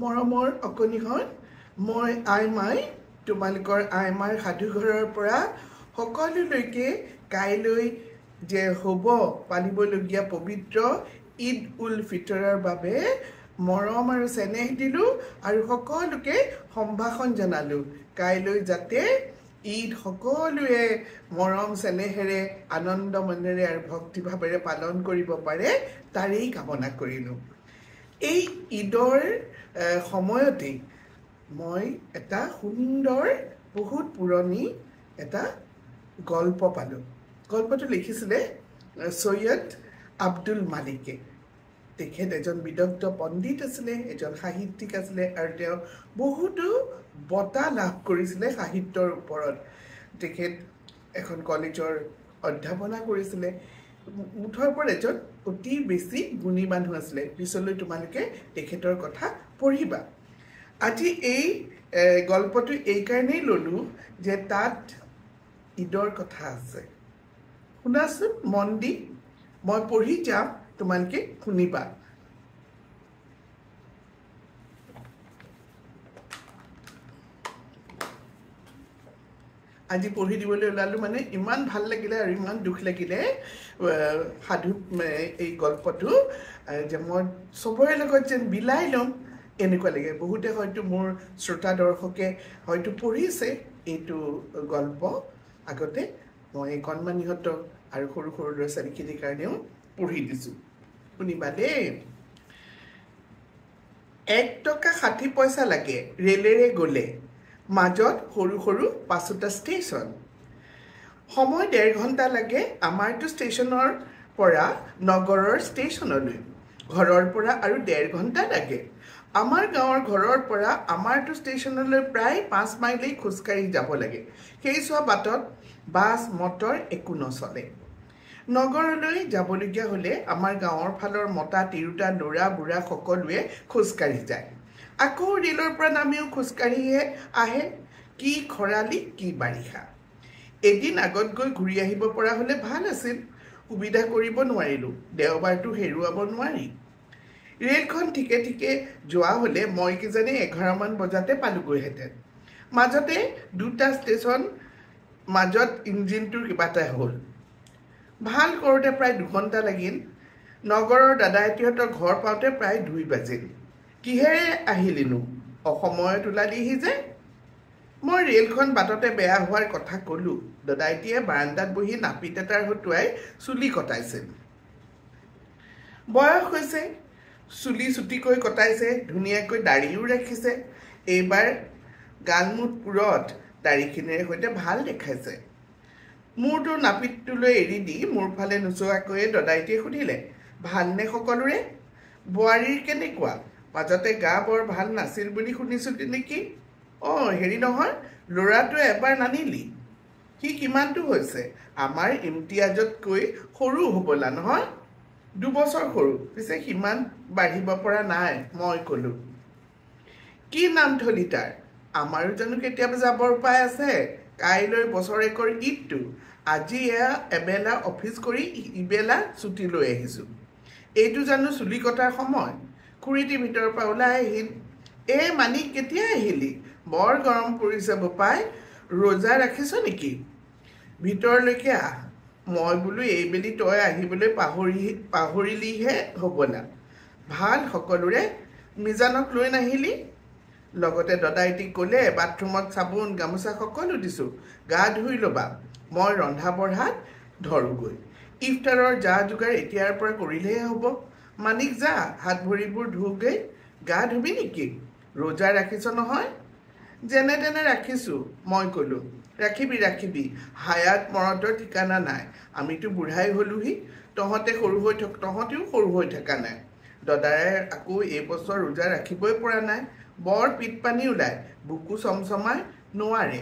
মৰমৰ অকণিখন মই I my তোমালোকৰ আই মাইৰ সাধুঘৰৰ পৰা সকলোলৈকে কাইলৈ যে হ'ব পালিবলগীয়া পবিত্ৰ ঈদ উল ফিতৰৰ বাবে মৰম আৰু চেনেহ দিলোঁ আৰু সকলোকে সম্ভাষণ জনালোঁ কাইলৈ যাতে ঈদ সকলোৱে মৰম চেনেহেৰে আনন্দ মনেৰে আৰু ভক্তিভাৱেৰে পালন কৰিব পাৰে তাৰেই কামনা কৰিলোঁ এই ঈদৰ সময়তেই মই এটা সুন্দৰ বহুত পুৰণি এটা গল্প পালোঁ গল্পটো লিখিছিলে চৈয়দ আব্দুল মালিকে তেখেত এজন বিদগ্ধ পণ্ডিত আছিলে এজন সাহিত্যিক আছিলে আৰু তেওঁ বহুতো বঁটা লাভ কৰিছিলে সাহিত্যৰ ওপৰত তেখেত এখন কলেজৰ অধ্যাপনা কৰিছিলে মুঠৰ ওপৰত এজন অতি বেছি গুণী মানুহ আছিলে পিছলৈ তোমালোকে তেখেতৰ কথা পঢ়িবা আজি এই গল্পটো এইকাৰণেই ল'লোঁ যে তাত ঈদৰ কথা আছে শুনাচোন মন দি মই পঢ়ি যাম তোমালোকে শুনিবা আজি পঢ়ি দিবলৈ ওলালো মানে ইমান ভাল লাগিলে আৰু ইমান দুখ লাগিলে সাধু এই গল্পটো যে মই চবৰে লগত যেন বিলাই ল'ম এনেকুৱা লাগে বহুতে হয়তো মোৰ শ্ৰোতা দৰ্শকে হয়তো পঢ়িছে এইটো গল্প আগতে মই কণমানিহঁত আৰু সৰু সৰু ল'ৰা ছোৱালীখিনিৰ কাৰণেও পঢ়ি দিছোঁ শুনিবা দেই এক টকা ষাঠি পইচা লাগে ৰেলেৰে গ'লে মাজত সৰু সৰু পাঁচোটা ষ্টেচন সময় ডেৰ ঘণ্টা লাগে আমাৰটো ষ্টেচনৰ পৰা নগৰৰ ষ্টেচনলৈ ঘৰৰ পৰা আৰু ডেৰ ঘণ্টা লাগে আমাৰ গাঁৱৰ ঘৰৰ পৰা আমাৰটো ষ্টেচনলৈ প্ৰায় পাঁচ মাইলেই খোজকাঢ়ি যাব লাগে সেইচোৱা বাটত বাছ মটৰ একো নচলে নগৰলৈ যাবলগীয়া হ'লে আমাৰ গাঁৱৰ ফালৰ মতা তিৰোতা ল'ৰা বুঢ়া সকলোৱে খোজকাঢ়ি যায় আকৌ ৰেলৰ পৰা নামিও খোজকাঢ়িহে আহে কি খৰালি কি বাৰিষা এদিন আগত গৈ ঘূৰি আহিব পৰা হ'লে ভাল আছিল সুবিধা কৰিব নোৱাৰিলোঁ দেওবাৰটো হেৰুৱাব নোৱাৰি ৰেলখন ঠিকে ঠিকে যোৱা হ'লে মই কিজানি এঘাৰমান বজাতে পালোঁগৈহেঁতেন মাজতে দুটা ষ্টেচন মাজত ইঞ্জিনটোৰ কিবা এটা হ'ল ভাল কৰোঁতে প্ৰায় দুঘণ্টা লাগিল নগৰৰ দাদা এতিহঁতৰ ঘৰ পাওঁতে প্ৰায় দুই বাজিল কিহেৰে আহিলিনো অসময়ে তোলালিহি যে মই ৰেলখন বাটতে বেয়া হোৱাৰ কথা ক'লোঁ দদাইটিয়ে বাৰাণ্ডাত বহি নাপিত এটাৰ হতুৱাই চুলি কটাইছিল বয়স হৈছে চুলি চুটিকৈ কটাইছে ধুনীয়াকৈ দাড়িও ৰাখিছে এইবাৰ গানমুঠ পুৰত দাড়িখিনিৰে সৈতে ভাল দেখাইছে মূৰটো নাপিতটোলৈ এৰি দি মোৰ ফালে নোচোৱাকৈয়ে দদাইটিয়ে সুধিলে ভালনে সকলোৰে বোৱাৰীৰ কেনেকুৱা মাজতে গা বৰ ভাল নাছিল বুলি শুনিছোঁ নেকি অঁ হেৰি নহয় ল'ৰাটোৱে এবাৰ নানিলি সি কিমানটো হৈছে আমাৰ ইমতিয়াজতকৈ সৰু হ'বলা নহয় দুবছৰ সৰু পিছে সিমান বাঢ়িব পৰা নাই মই ক'লোঁ কি নাম থলি তাৰ আমাৰো জানো কেতিয়াবা যাবৰ উপায় আছে কাইলৈ বছৰেকৰ ঈদটো আজি এয়া এবেলা অফিচ কৰি ইবেলা ছুটি লৈ আহিছোঁ এইটো জানো চুলি কটাৰ সময় খুৰীটি ভিতৰৰ পৰা ওলাই আহিল এই মানি কেতিয়া আহিলি বৰ গৰম পৰিছে বোপাই ৰোজা ৰাখিছ নেকি ভিতৰলৈকে আহ মই বোলো এইবেলি তই আহিবলৈ পাহৰি পাহৰিলিহে হ'ব না ভাল সকলোৰে মিজানক লৈ নাহিলি লগতে দদাইটিক ক'লে বাথৰুমত চাবোন গামোচা সকলো দিছোঁ গা ধুই ল'বা মই ৰন্ধা বঢ়াত ধৰোঁগৈ ইফতাৰৰ যা যোগাৰ এতিয়াৰ পৰা কৰিলেহে হ'ব মানিক যা হাত ভৰিবোৰ ধুগৈ গা ধুবি নেকি ৰোজা ৰাখিছ নহয় যেনে তেনে ৰাখিছোঁ মই ক'লোঁ ৰাখিবি ৰাখিবি হায়াত মৰতৰ ঠিকনা নাই আমিতো বুঢ়াই হ'লোহি তহঁতে সৰু হৈ থ তহঁতেও সৰু হৈ থকা নাই দদায়ে আকৌ এইবছৰ ৰোজা ৰাখিবই পৰা নাই বৰ পিত পানী ওলাই বুকু চমচমাই নোৱাৰে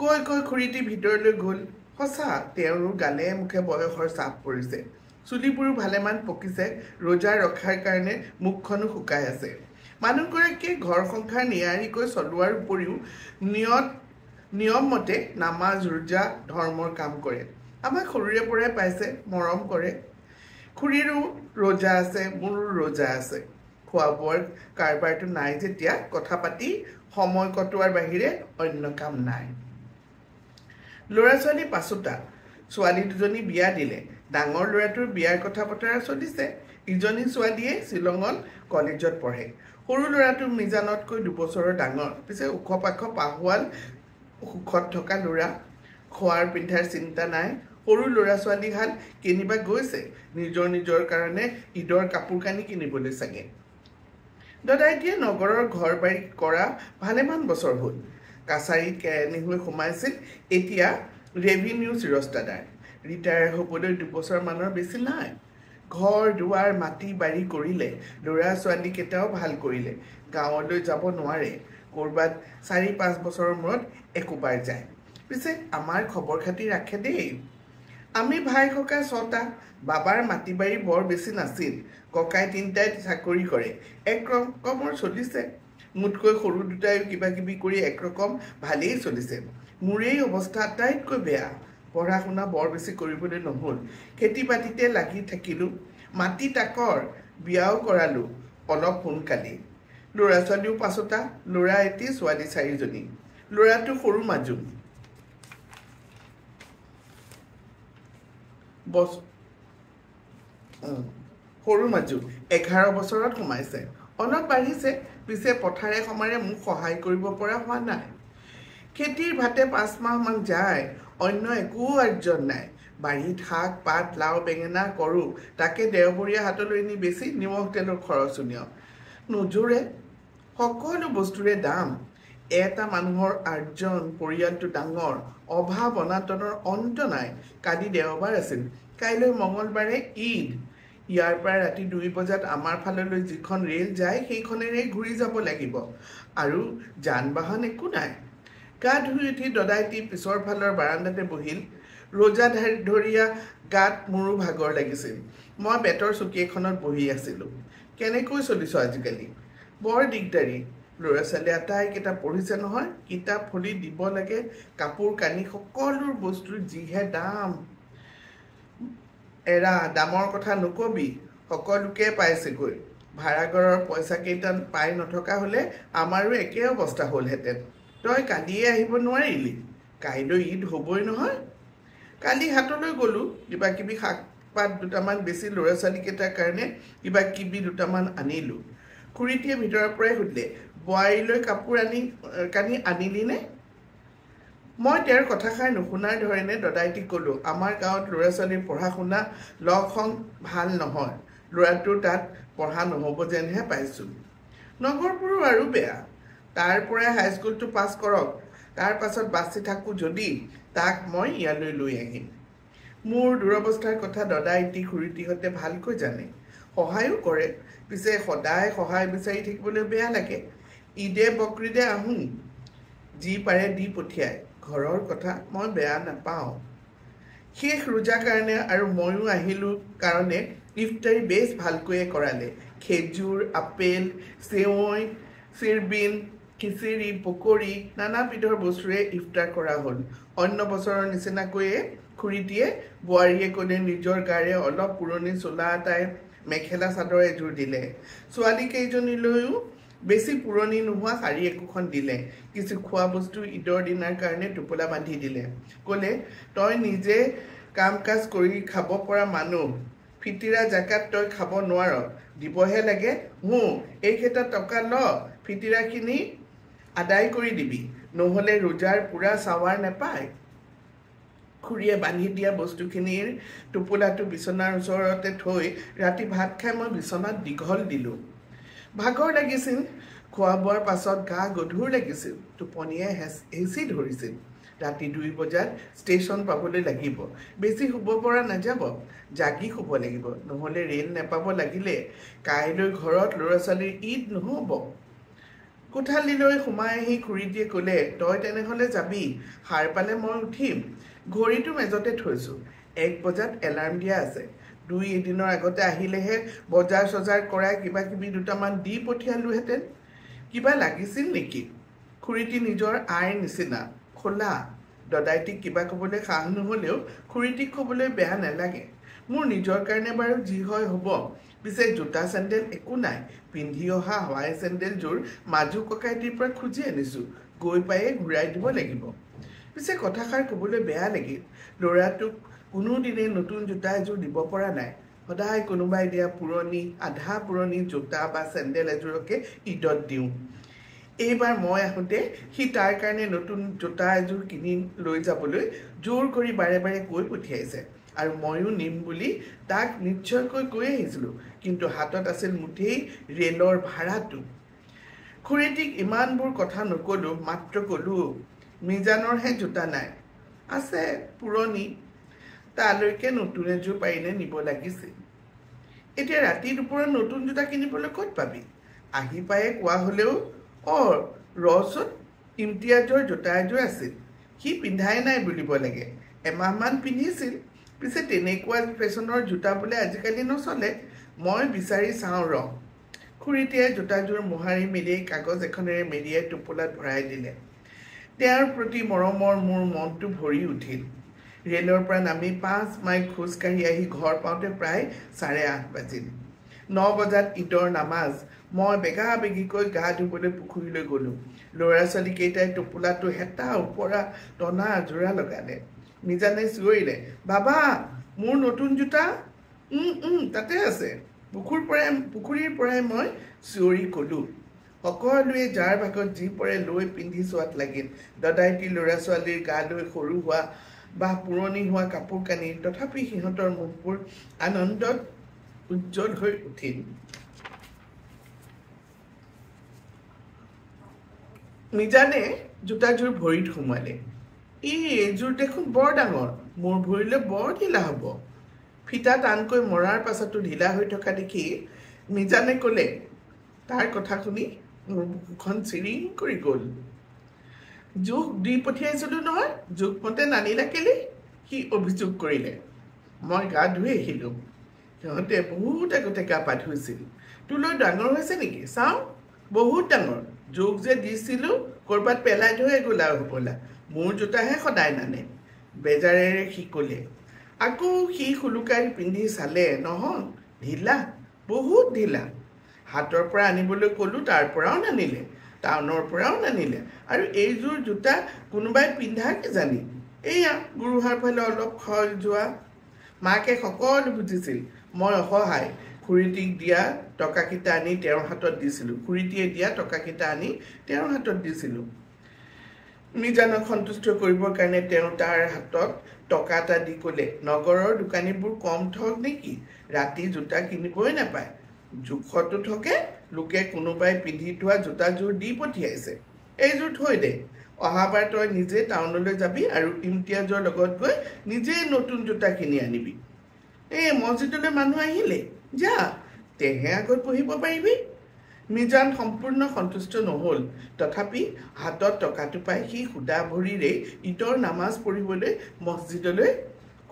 কৈ কৈ খুৰীটি ভিতৰলৈ গ'ল সঁচা তেওঁৰ গালে মুখে বয়সৰ চাপ পৰিছে চুলিবোৰো ভালেমান পকিছে ৰোজা ৰখাৰ কাৰণে মুখখনো শুকাই আছে মানুহগৰাকীয়ে ঘৰ সংসাৰ নিয়াৰিকৈ চলোৱাৰ উপৰিও নিয়ত মতে নামাজ ৰোজা ধৰ্মৰ কাম কৰে আমাক সৰুৰে পৰাই পাইছে মৰম কৰে খুৰীৰো ৰোজা আছে মোৰো ৰোজা আছে খোৱা বোৱাৰ কাৰবাৰটো নাই যেতিয়া কথা পাতি সময় কটোৱাৰ বাহিৰে অন্য কাম নাই ল'ৰা ছোৱালী পাছোতা ছোৱালী দুজনী বিয়া দিলে ডাঙৰ ল'ৰাটোৰ বিয়াৰ কথা বতৰা চলিছে ইজনী ছোৱালীয়ে শ্বিলঙত কলেজত পঢ়ে সৰু ল'ৰাটো মিজানতকৈ দুবছৰৰ ডাঙৰ পিছে ওখ পাখ পাহোৱাল সুখত থকা ল'ৰা খোৱাৰ পিন্ধাৰ চিন্তা নাই সৰু ল'ৰা ছোৱালীহাল কেনিবা গৈছে নিজৰ নিজৰ কাৰণে ঈদৰ কাপোৰ কানি কিনিবলৈ চাগে দদাইটিয়ে নগৰৰ ঘৰ বাৰী কৰা ভালেমান বছৰ হ'ল কাছাৰীত কেৰানী হৈ সোমাইছিল এতিয়া ৰেভিনিউ চিৰস্তাদাৰ ৰিটায়াৰ হ'বলৈ দুবছৰমানৰ বেছি নাই ঘৰ দুৱাৰ মাটি বাৰী কৰিলে ল'ৰা ছোৱালীকেইটাও ভাল কৰিলে গাঁৱলৈ যাব নোৱাৰে ক'ৰবাত চাৰি পাঁচ বছৰৰ মূৰত একোবাৰ যায় পিছে আমাৰ খবৰ খাতি ৰাখে দেই আমি ভাই ককা ছটা বাবাৰ মাটি বাৰী বৰ বেছি নাছিল ককাই তিনিটাই চাকৰি কৰে এক ৰকমৰ চলিছে মোতকৈ সৰু দুটাই কিবা কিবি কৰি এক ৰকম ভালেই চলিছে মোৰেই অৱস্থা আটাইতকৈ বেয়া পঢ়া শুনা বৰ বেছি কৰিবলৈ নহ'ল খেতি বাতিতে লাগি থাকিলোঁ মাটি তাকৰ বিয়াও কৰালোঁ অলপ সোনকালেই ল'ৰা ছোৱালীও পাছতা ল'ৰা এটি ছোৱালী চাৰিজনী ল'ৰাটো সৰু মাজুম সৰু মাজু এঘাৰ বছৰত সোমাইছে অলপ বাঢ়িছে পিছে পথাৰে সমাৰে মোক সহায় কৰিব পৰা হোৱা নাই খেতিৰ ভাতে পাঁচ পাঁচমাহমান যায় অন্য একো আৰ্জন নাই বাৰীত শাক পাত লাও বেঙেনা কৰোঁ তাকে দেওবৰীয়া হাতলৈ নি বেছি নিমখ তেলৰ খৰচনীয় নোজোৰে সকলো বস্তুৰে দাম এটা মানুহৰ আৰ্জন পৰিয়ালটো ডাঙৰ অভাৱ অনাতনৰ অন্ত নাই কালি দেওবাৰ আছিল কাইলৈ মঙলবাৰে ঈদ ইয়াৰ পৰা ৰাতি দুই বজাত আমাৰ ফাললৈ যিখন ৰে'ল যায় সেইখনেৰে ঘূৰি যাব লাগিব আৰু যান বাহন একো নাই গা ধুই উঠি দদাইটি পিছৰ ফালৰ বাৰাণ্ডাতে বহিল ৰজা ধৰিয়া গাত মোৰো ভাগৰ লাগিছিল মই বেতৰ চকী এখনত বহি আছিলোঁ কেনেকৈ চলিছোঁ আজিকালি বৰ দিগদাৰী ল'ৰা ছোৱালী আটাইকেইটা পঢ়িছে নহয় কিতাপ ফলি দিব লাগে কাপোৰ কানি সকলোৰ বস্তুৰ যিহে দাম এৰা দামৰ কথা নক'বি সকলোকে পাইছেগৈ ভাড়াঘৰৰ পইচাকেইটা পাই নথকা হ'লে আমাৰো একে অৱস্থা হ'লহেঁতেন তই কালিয়ে আহিব নোৱাৰিলি কাইলৈ ঈদ হ'বই নহয় কালি হাতলৈ গ'লোঁ কিবাকিবি পাত দুটামান বেছি ল'ৰা ছোৱালীকেইটাৰ কাৰণে কিবা কিবি দুটামান আনিলোঁ খুৰীটিয়ে ভিতৰৰ পৰাই সুধিলে বোৱাৰীলৈ কাপোৰ আনি কানি আনিলিনে মই তেওঁৰ কথাষাৰ নুশুনাৰ ধৰণে দদাইটিক ক'লোঁ আমাৰ গাঁৱত ল'ৰা ছোৱালীৰ পঢ়া শুনা লগ লগসং ভাল নহয় ল'ৰাটোৰ তাত পঢ়া নহ'ব যেনহে পাইছোঁ নগৰবোৰো আৰু বেয়া তাৰ পৰাই হাইস্কুলটো পাছ কৰক তাৰপাছত বাচি থাকোঁ যদি তাক মই ইয়ালৈ লৈ আহিম মোৰ দুৰৱস্থাৰ কথা দদা ইটি খুৰীটিহঁতে ভালকৈ জানে সহায়ো কৰে পিছে সদায় সহায় বিচাৰি থাকিবলৈ বেয়া লাগে ঈদে বকৰীদে আহোঁ যি পাৰে দি পঠিয়াই ঘৰৰ কথা মই বেয়া নাপাওঁ শেষ ৰোজাৰ কাৰণে আৰু ময়ো আহিলোঁ কাৰণে ইফতাৰী বেছ ভালকৈয়ে কৰালে খেজুৰ আপেল চেৱৈ চিৰবিন খিচিৰি পকৰি নানাবিধৰ বস্তুৰে ইফতাৰ কৰা হ'ল অন্য বছৰৰ নিচিনাকৈয়ে খুৰীটিয়ে বোৱাৰীয়ে ক'লে নিজৰ গাৰে অলপ পুৰণি চোলা এটাই মেখেলা চাদৰ এযোৰ দিলে ছোৱালীকেইজনীলৈও বেছি পুৰণি নোহোৱা শাৰী একোখন দিলে কিছু খোৱা বস্তু ঈদৰ দিনাৰ কাৰণে টোপোলা বান্ধি দিলে ক'লে তই নিজে কাম কাজ কৰি খাব পৰা মানুহ ফিটিৰা জেকাত তই খাব নোৱাৰ দিবহে লাগে মোৰ এইকেইটা টকা ল ফিটিৰাখিনি আদায় কৰি দিবি নহ'লে ৰোজাৰ পূৰা চাৱাৰ নাপায় খুৰীয়ে বান্ধি দিয়া বস্তুখিনিৰ টোপোলাটো বিচনাৰ ওচৰতে থৈ ৰাতি ভাত খাই মই বিচনাত দীঘল দিলোঁ ভাগৰ লাগিছিল খোৱা বোৱাৰ পাছত গা গধুৰ লাগিছিল টোপনিয়ে হেঁচ হেঁচি ধৰিছিল ৰাতি দুই বজাত ষ্টেশ্যন পাবলৈ লাগিব বেছি শুব পৰা নাযাব জাগি শুব লাগিব নহ'লে ৰেল নেপাব লাগিলে কাইলৈ ঘৰত ল'ৰা ছোৱালীৰ ঈদ নহ'ব কোঠালিলৈ সোমাই আহি খুৰীদিয়ে ক'লে তই তেনেহ'লে যাবি সাৰ পালে মই উঠিম ঘড়ীটো মেজতে থৈছো এক বজাত এলাৰ্ম দিয়া আছে দুই এদিনৰ আগতে আহিলেহে বজাৰ চজাৰ কৰাই কিবা কিবি দুটামান দি পঠিয়ালোহেঁতেন কিবা লাগিছিল নেকি খুৰীটি নিজৰ আইৰ নিচিনা খোলা দদাইটিক কিবা ক'বলৈ সাহ নহ'লেও খুৰীটিক ক'বলৈ বেয়া নালাগে মোৰ নিজৰ কাৰণে বাৰু যি হয় হ'ব পিছে জোতা চেণ্ডেল একো নাই পিন্ধি অহা হাৱাই চেণ্ডেলযোৰ মাজু ককাইটিৰ পৰা খুজি আনিছোঁ গৈ পায়েই ঘূৰাই দিব লাগিব পিছে কথাষাৰ ক'বলৈ বেয়া লাগিল ল'ৰাটোক কোনোদিনে নতুন জোতা এযোৰ দিব পৰা নাই সদায় কোনোবাই দিয়া পুৰণি আধা পুৰণি জোতা বা চেণ্ডেল এযোৰকে ঈদত দিওঁ এইবাৰ মই আহোঁতে সি তাৰ কাৰণে নতুন জোতা এযোৰ কিনি লৈ যাবলৈ জোৰ কৰি বাৰে বাৰে কৈ পঠিয়াইছে আৰু ময়ো নিম বুলি তাক নিশ্চয়কৈ কৈ আহিছিলোঁ কিন্তু হাতত আছিল মুঠেই ৰেলৰ ভাড়াটো খুৰীটিক ইমানবোৰ কথা নক'লোঁ মাত্ৰ ক'লোঁ মিজানৰহে জোতা নাই আছে পুৰণি তালৈকে নতুন এযোৰ পাৰিলে নিব লাগিছিল এতিয়া ৰাতি দুপৰত নতুন জোতা কিনিবলৈ ক'ত পাবি আহি পায়ে কোৱা হ'লেও অ ৰচত ইমতিয়াজৰ জোতা এযোৰ আছিল সি পিন্ধাই নাই বুলিব লাগে এমাহমান পিন্ধিছিল পিছে তেনেকুৱা ফেশ্বনৰ জোতা বোলে আজিকালি নচলে মই বিচাৰি চাওঁ ৰ খুৰীটিয়ে জোতাযোৰ মোহাৰি মেৰিয়াই কাগজ এখনেৰে মেৰিয়াই টোপোলাত ভৰাই দিলে তেওঁৰ প্ৰতি মৰমৰ মোৰ মনটো ভৰি উঠিল ৰে'লৰ পৰা নামি পাঁচ মাইল খোজকাঢ়ি আহি ঘৰ পাওঁতে প্ৰায় চাৰে আঠ বাজিল ন বজাত ঈদৰ নামাজ মই বেগা বেগিকৈ গা ধুবলৈ পুখুৰীলৈ গ'লোঁ ল'ৰা ছোৱালীকেইটাই টোপোলাটো হেতা ওপৰা টনা আজোৰা লগালে মিজানে চিঞৰিলে বাবা মোৰ নতুন জোতা তাতে আছে পুখুৰ পৰাই পুখুৰীৰ পৰাই মই চিঞৰি ক'লোঁ সকলোৱে যাৰ ভাগত যি পৰে লৈ পিন্ধি চোৱাত লাগিল দদাইটিৰ ল'ৰা ছোৱালীৰ গা লৈ সৰু হোৱা বা পুৰণি হোৱা কাপোৰ কানি তথাপি সিহঁতৰ মুখবোৰ আনন্দত উজ্জ্বল হৈ উঠিল মিজানে জোতাযোৰ ভৰিত সোমোৱালে এই এযোৰ দেখোন বৰ ডাঙৰ মোৰ ভৰিলৈ বৰ ঢিলা হ'ব ফিতা টানকৈ মৰাৰ পাছতো ঢিলা হৈ থকা দেখি নিজানে ক'লে তাৰ কথা শুনি মোৰ মুখখন চিৰিং কৰি গ'ল জোখ দি পঠিয়াইছিলোঁ নহয় জোখমতে নানি লাগিলে সি অভিযোগ কৰিলে মই গা ধুই আহিলোঁ সিহঁতে বহুত আগতে গা পা ধুইছিল তোলৈ ডাঙৰ হৈছে নেকি চাওঁ বহুত ডাঙৰ জোখ যে দিছিলোঁ ক'ৰবাত পেলাই থৈয়ে গোলা উবলা মোৰ জোতাহে সদায় নানে বেজাৰেৰে সি ক'লে আকৌ সি সুলুকাৰি পিন্ধি চালে নহয় ঢিলা বহুত ঢিলা হাতৰ পৰা আনিবলৈ ক'লোঁ তাৰ পৰাও নানিলে টাউনৰ পৰাও নানিলে আৰু এইযোৰ জোতা কোনোবাই পিন্ধা কিজানি এইয়া গুৰুহাৰ ফালে অলপ খৰ যোৱা মাকে সকলো বুজিছিল মই অসহায় খুৰীটিক দিয়া টকাকেইটা আনি তেওঁৰ হাতত দিছিলোঁ খুৰীটিয়ে দিয়া টকাকেইটা আনি তেওঁৰ হাতত দিছিলোঁ মিজানক সন্তুষ্ট কৰিবৰ কাৰণে তেওঁ তাৰ হাতত টকা এটা দি ক'লে নগৰৰ দোকানীবোৰ কম থক নেকি ৰাতি জোতা কিনিবই নাপায় জোখতো থকে লোকে কোনোবাই পিন্ধি থোৱা জোতাযোৰ দি পঠিয়াইছে এইযোৰ থৈ দে অহাবাৰ তই নিজে টাউনলৈ যাবি আৰু ইমতিয়াজৰ লগত গৈ নিজেই নতুন জোতা কিনি আনিবি এই মছজিদলৈ মানুহ আহিলেই যা তেহে আগত বহিব পাৰিবি মিজান সম্পূৰ্ণ সন্তুষ্ট নহ'ল তথাপি হাতত টকাটো পাই সি সুদা ভৰিৰে ঈদৰ নামাজ পঢ়িবলৈ মছজিদলৈ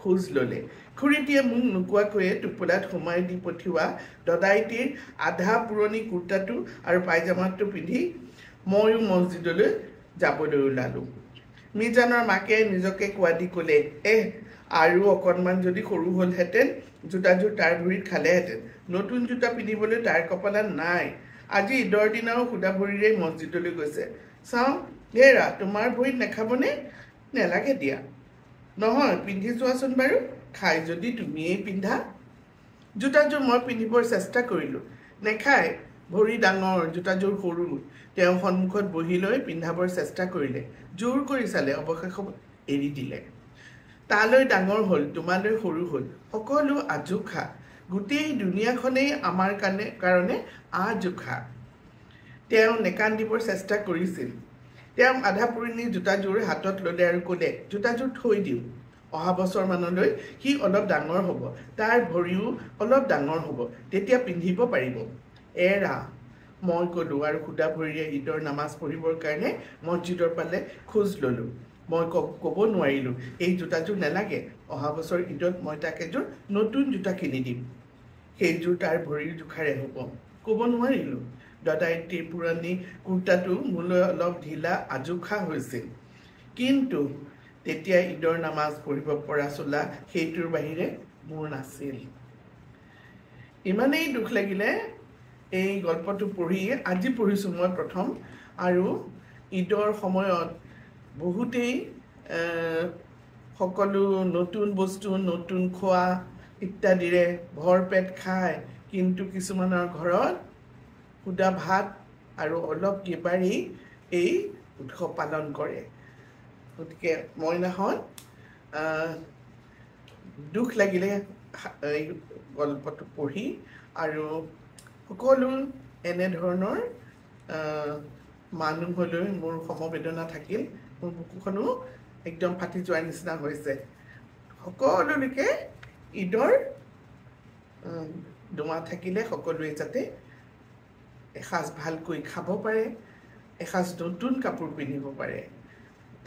খোজ ল'লে খুৰীটিয়ে মোক নোকোৱাকৈয়ে টোপোলাত সোমাই দি পঠিওৱা দদাইটিৰ আধা পুৰণি কুৰ্তাটো আৰু পায়জামাটো পিন্ধি ময়ো মছজিদলৈ যাবলৈ ওলালোঁ মিজানৰ মাকে নিজকে কোৱা দি ক'লে এহ আৰু অকণমান যদি সৰু হ'লহেঁতেন জোতাযোৰ তাৰ ভৰিত খালেহেঁতেন নতুন জোতা পিন্ধিবলৈ তাইৰ কপালত নাই আজি ঈদৰ দিনাও সুদা ভৰিৰে মছজিদলৈ গৈছে চাওঁ হেৰা তোমাৰ ভৰিত নেখাবনে নেলাগে দিয়া নহয় পিন্ধি চোৱাচোন বাৰু খাই যদি তুমিয়েই পিন্ধা জোতাযোৰ মই পিন্ধিবৰ চেষ্টা কৰিলোঁ নেখাই ভৰি ডাঙৰ জোতাযোৰ সৰু তেওঁ সন্মুখত বহি লৈ পিন্ধাবৰ চেষ্টা কৰিলে জোৰ কৰি চালে অৱশেষত এৰি দিলে তালৈ ডাঙৰ হ'ল তোমালৈ সৰু হ'ল সকলো আজোখা গোটেই দুনিয়াখনেই আমাৰ কাৰণে কাৰণে আজোখা তেওঁ নেকান্দিবৰ চেষ্টা কৰিছিল তেওঁ আধা পুৰণিৰ জোতাযোৰ হাতত ল'লে আৰু ক'লে জোতাযোৰ থৈ দিওঁ অহা বছৰমানলৈ সি অলপ ডাঙৰ হ'ব তাৰ ভৰিও অলপ ডাঙৰ হ'ব তেতিয়া পিন্ধিব পাৰিব এৰা মই ক'লোঁ আৰু সুদা ভৰিৰে ঈদৰ নামাজ পঢ়িবৰ কাৰণে মছজিদৰ পালে খোজ ল'লোঁ মই ক'ব নোৱাৰিলোঁ এই জোতাযোৰ নালাগে অহা বছৰ ঈদত মই তাক এযোৰ নতুন জোতা কিনি দিম সেইযোৰ তাৰ ভৰিৰ জোখাৰে হ'ব ক'ব নোৱাৰিলোঁ দদাইটিৰ পুৰণি কুৰ্তাটো মোলৈ অলপ ঢিলা আজোখা হৈছিল কিন্তু তেতিয়া ঈদৰ নামাজ পঢ়িব পৰা চোলা সেইটোৰ বাহিৰে মোৰ নাছিল ইমানেই দুখ লাগিলে এই গল্পটো পঢ়ি আজি পঢ়িছোঁ মই প্ৰথম আৰু ঈদৰ সময়ত বহুতেই সকলো নতুন বস্তু নতুন খোৱা ইত্যাদিৰে ভৰ পেট খায় কিন্তু কিছুমানৰ ঘৰত সুদা ভাত আৰু অলপ কেবাৰি এই উৎসৱ পালন কৰে গতিকে মই নহয় দুখ লাগিলে এই গল্পটো পঢ়ি আৰু সকলো এনেধৰণৰ মানুহলৈ মোৰ সমবেদনা থাকিল মোৰ বুকুখনো একদম ফাটি যোৱাৰ নিচিনা হৈছে সকলোলৈকে ঈদৰ দুমাহ থাকিলে সকলোৱে যাতে এসাঁজ ভালকৈ খাব পাৰে এসাঁজ নতুন কাপোৰ পিন্ধিব পাৰে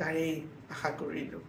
তাৰেই আশা কৰিলোঁ